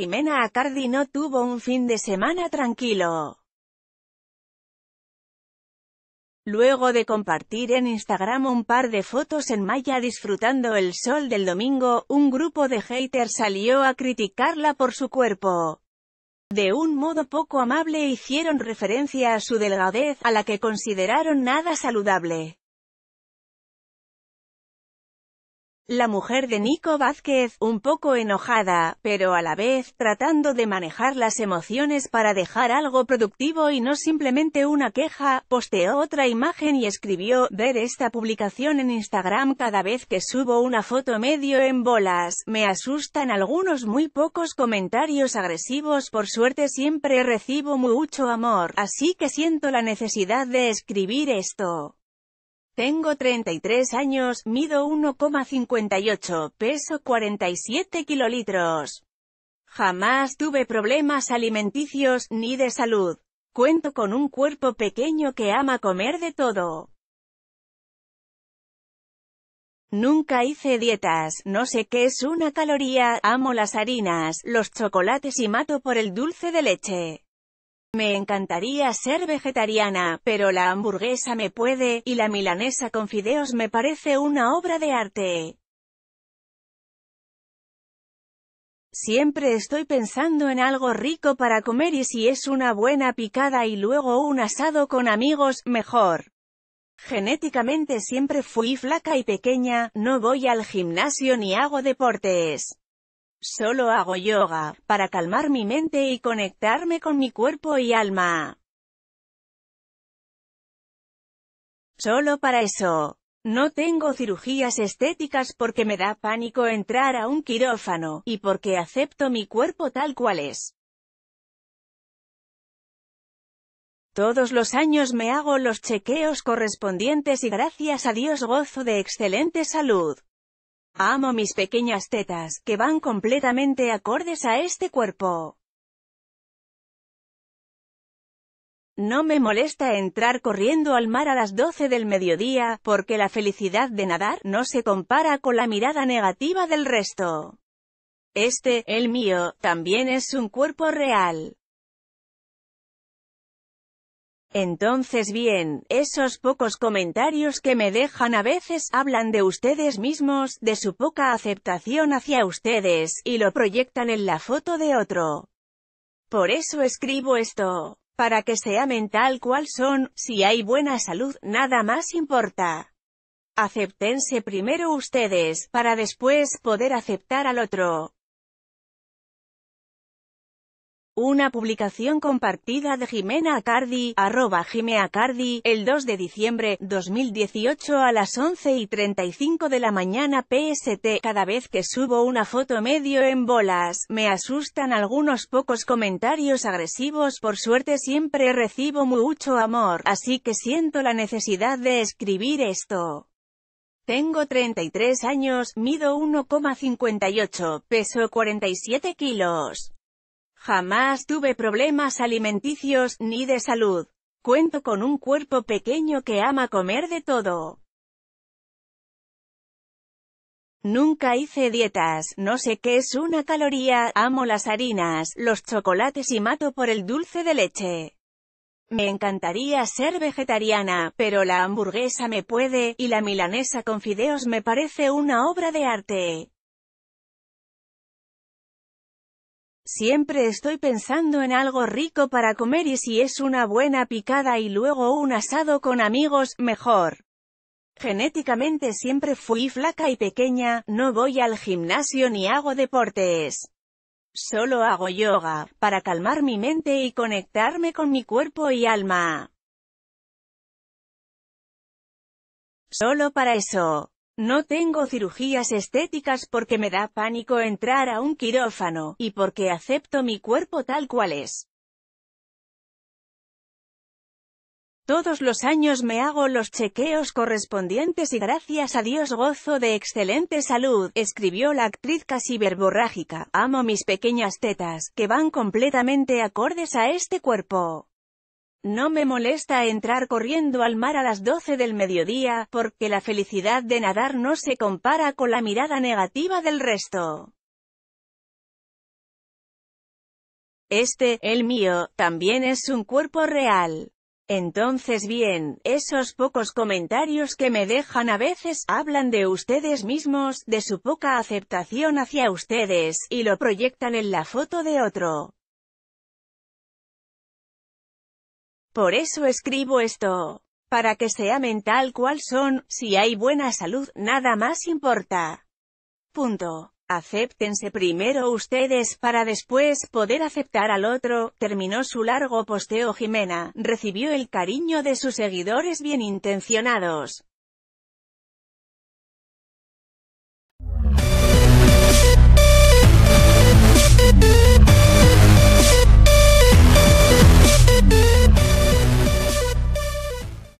Jimena Acardi no tuvo un fin de semana tranquilo. Luego de compartir en Instagram un par de fotos en Maya disfrutando el sol del domingo, un grupo de haters salió a criticarla por su cuerpo. De un modo poco amable hicieron referencia a su delgadez, a la que consideraron nada saludable. La mujer de Nico Vázquez, un poco enojada, pero a la vez, tratando de manejar las emociones para dejar algo productivo y no simplemente una queja, posteó otra imagen y escribió, ver esta publicación en Instagram cada vez que subo una foto medio en bolas, me asustan algunos muy pocos comentarios agresivos por suerte siempre recibo mucho amor, así que siento la necesidad de escribir esto. Tengo 33 años, mido 1,58, peso 47 kilolitros. Jamás tuve problemas alimenticios, ni de salud. Cuento con un cuerpo pequeño que ama comer de todo. Nunca hice dietas, no sé qué es una caloría, amo las harinas, los chocolates y mato por el dulce de leche. Me encantaría ser vegetariana, pero la hamburguesa me puede, y la milanesa con fideos me parece una obra de arte. Siempre estoy pensando en algo rico para comer y si es una buena picada y luego un asado con amigos, mejor. Genéticamente siempre fui flaca y pequeña, no voy al gimnasio ni hago deportes. Solo hago yoga, para calmar mi mente y conectarme con mi cuerpo y alma. Solo para eso. No tengo cirugías estéticas porque me da pánico entrar a un quirófano, y porque acepto mi cuerpo tal cual es. Todos los años me hago los chequeos correspondientes y gracias a Dios gozo de excelente salud. Amo mis pequeñas tetas, que van completamente acordes a este cuerpo. No me molesta entrar corriendo al mar a las 12 del mediodía, porque la felicidad de nadar no se compara con la mirada negativa del resto. Este, el mío, también es un cuerpo real. Entonces bien, esos pocos comentarios que me dejan a veces hablan de ustedes mismos, de su poca aceptación hacia ustedes, y lo proyectan en la foto de otro. Por eso escribo esto, para que sea mental tal cual son, si hay buena salud, nada más importa. Aceptense primero ustedes, para después poder aceptar al otro. Una publicación compartida de Jimena Acardi, arroba Acardi, el 2 de diciembre 2018 a las 11 y 35 de la mañana PST. Cada vez que subo una foto medio en bolas, me asustan algunos pocos comentarios agresivos. Por suerte siempre recibo mucho amor, así que siento la necesidad de escribir esto. Tengo 33 años, mido 1,58, peso 47 kilos. Jamás tuve problemas alimenticios, ni de salud. Cuento con un cuerpo pequeño que ama comer de todo. Nunca hice dietas, no sé qué es una caloría, amo las harinas, los chocolates y mato por el dulce de leche. Me encantaría ser vegetariana, pero la hamburguesa me puede, y la milanesa con fideos me parece una obra de arte. Siempre estoy pensando en algo rico para comer y si es una buena picada y luego un asado con amigos, mejor. Genéticamente siempre fui flaca y pequeña, no voy al gimnasio ni hago deportes. Solo hago yoga, para calmar mi mente y conectarme con mi cuerpo y alma. Solo para eso. No tengo cirugías estéticas porque me da pánico entrar a un quirófano, y porque acepto mi cuerpo tal cual es. Todos los años me hago los chequeos correspondientes y gracias a Dios gozo de excelente salud, escribió la actriz casi verborrágica. Amo mis pequeñas tetas, que van completamente acordes a este cuerpo. No me molesta entrar corriendo al mar a las 12 del mediodía, porque la felicidad de nadar no se compara con la mirada negativa del resto. Este, el mío, también es un cuerpo real. Entonces bien, esos pocos comentarios que me dejan a veces, hablan de ustedes mismos, de su poca aceptación hacia ustedes, y lo proyectan en la foto de otro. Por eso escribo esto. Para que sea mental cual son, si hay buena salud, nada más importa. Punto. Acéptense primero ustedes para después poder aceptar al otro, terminó su largo posteo Jimena, recibió el cariño de sus seguidores bien intencionados.